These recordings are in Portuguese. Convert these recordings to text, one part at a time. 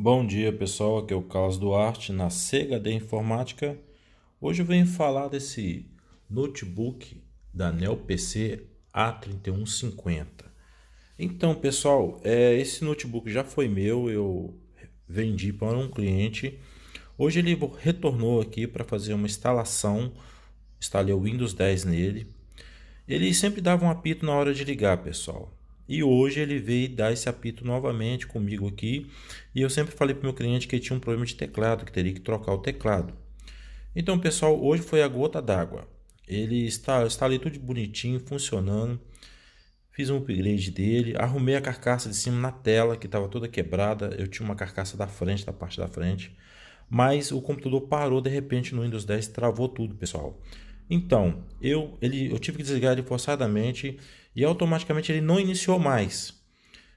Bom dia pessoal, aqui é o Carlos Duarte na CHD Informática. Hoje eu venho falar desse notebook da Neo PC A3150. Então pessoal, é, esse notebook já foi meu, eu vendi para um cliente. Hoje ele retornou aqui para fazer uma instalação, instalei o Windows 10 nele. Ele sempre dava um apito na hora de ligar pessoal. E hoje ele veio dar esse apito novamente comigo aqui. E eu sempre falei para o meu cliente que tinha um problema de teclado, que teria que trocar o teclado. Então, pessoal, hoje foi a gota d'água. Ele está, está ali tudo bonitinho, funcionando. Fiz um upgrade dele, arrumei a carcaça de cima na tela, que estava toda quebrada. Eu tinha uma carcaça da frente, da parte da frente. Mas o computador parou de repente no Windows 10, travou tudo, pessoal. Então, eu, ele, eu tive que desligar ele forçadamente e automaticamente ele não iniciou mais.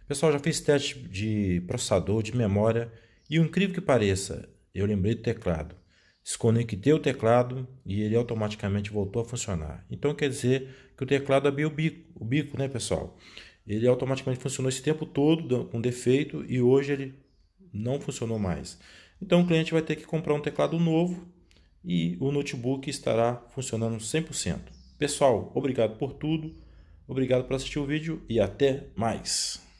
Pessoal, já fiz teste de processador, de memória e o incrível que pareça, eu lembrei do teclado. Desconectei o teclado e ele automaticamente voltou a funcionar. Então quer dizer que o teclado abriu o bico, o bico né, pessoal? Ele automaticamente funcionou esse tempo todo com defeito e hoje ele não funcionou mais. Então o cliente vai ter que comprar um teclado novo e o notebook estará funcionando 100%. Pessoal, obrigado por tudo, obrigado por assistir o vídeo e até mais.